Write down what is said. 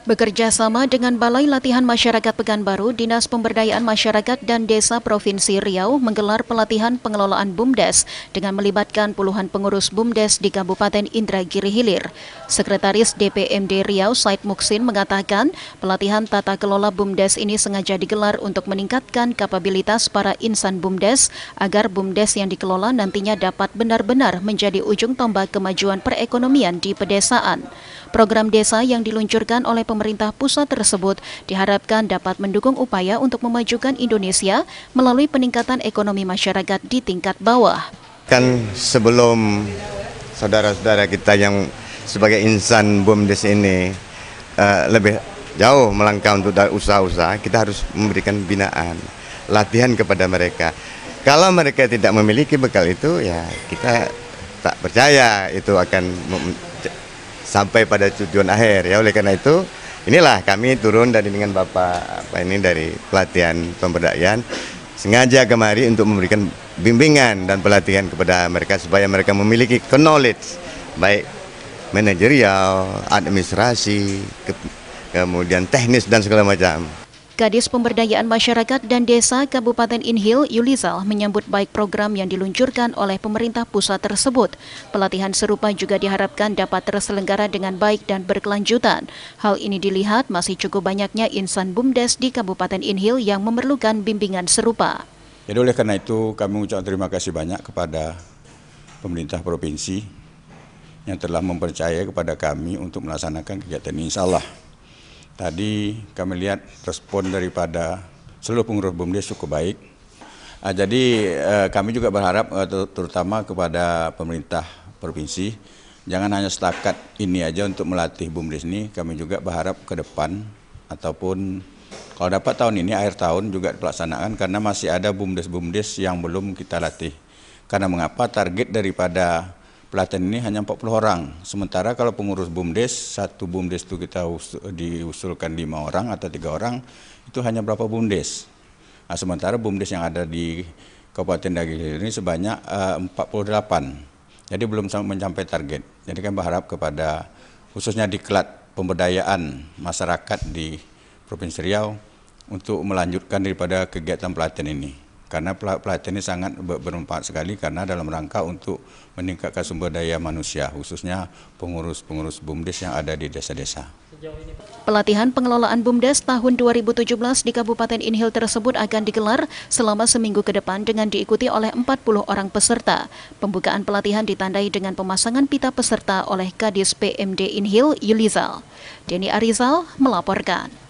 Bekerja sama dengan Balai Latihan Masyarakat Pekanbaru, Dinas Pemberdayaan Masyarakat dan Desa Provinsi Riau menggelar pelatihan pengelolaan BUMDes dengan melibatkan puluhan pengurus BUMDes di Kabupaten Indragiri Hilir. Sekretaris DPMD Riau Said Muksin mengatakan, pelatihan tata kelola BUMDes ini sengaja digelar untuk meningkatkan kapabilitas para insan BUMDes agar BUMDes yang dikelola nantinya dapat benar-benar menjadi ujung tombak kemajuan perekonomian di pedesaan. Program desa yang diluncurkan oleh pemerintah pusat tersebut diharapkan dapat mendukung upaya untuk memajukan Indonesia melalui peningkatan ekonomi masyarakat di tingkat bawah. Kan sebelum saudara-saudara kita yang sebagai insan BUMDes ini uh, lebih jauh melangkah untuk usaha-usaha, kita harus memberikan binaan, latihan kepada mereka. Kalau mereka tidak memiliki bekal itu, ya kita tak percaya itu akan sampai pada tujuan akhir ya oleh karena itu inilah kami turun dari dengan Bapak apa ini dari pelatihan pemberdayaan sengaja kemari untuk memberikan bimbingan dan pelatihan kepada mereka supaya mereka memiliki knowledge baik manajerial, administrasi, ke kemudian teknis dan segala macam. Kadis Pemberdayaan Masyarakat dan Desa Kabupaten Inhil, Yulizal, menyambut baik program yang diluncurkan oleh pemerintah pusat tersebut. Pelatihan serupa juga diharapkan dapat terselenggara dengan baik dan berkelanjutan. Hal ini dilihat masih cukup banyaknya insan BUMDes di Kabupaten Inhil yang memerlukan bimbingan serupa. Jadi oleh karena itu kami mengucapkan terima kasih banyak kepada pemerintah provinsi yang telah mempercaya kepada kami untuk melaksanakan kegiatan ini. Insya Allah tadi kami lihat respon daripada seluruh pengurus BUMDes cukup baik. Uh, jadi uh, kami juga berharap uh, ter terutama kepada pemerintah provinsi jangan hanya setakat ini aja untuk melatih BUMDes ini, kami juga berharap ke depan ataupun kalau dapat tahun ini akhir tahun juga pelaksanaan karena masih ada BUMDes-BUMDes yang belum kita latih. Karena mengapa target daripada pelatihan ini hanya 40 orang. Sementara kalau pengurus BUMDes, satu BUMDes itu kita diusulkan lima orang atau tiga orang, itu hanya berapa BUMDes. Nah, sementara BUMDes yang ada di Kabupaten Dagi ini sebanyak eh, uh, 48. Jadi belum mencapai target. Jadi kami berharap kepada khususnya di klat pemberdayaan masyarakat di Provinsi Riau untuk melanjutkan daripada kegiatan pelatihan ini karena pelatihan ini sangat bermanfaat sekali karena dalam rangka untuk meningkatkan sumber daya manusia khususnya pengurus-pengurus BUMDes yang ada di desa-desa. Pelatihan pengelolaan BUMDes tahun 2017 di Kabupaten Inhil tersebut akan digelar selama seminggu ke depan dengan diikuti oleh 40 orang peserta. Pembukaan pelatihan ditandai dengan pemasangan pita peserta oleh Kadis PMD Inhil Yulizal. Deni Arizal melaporkan.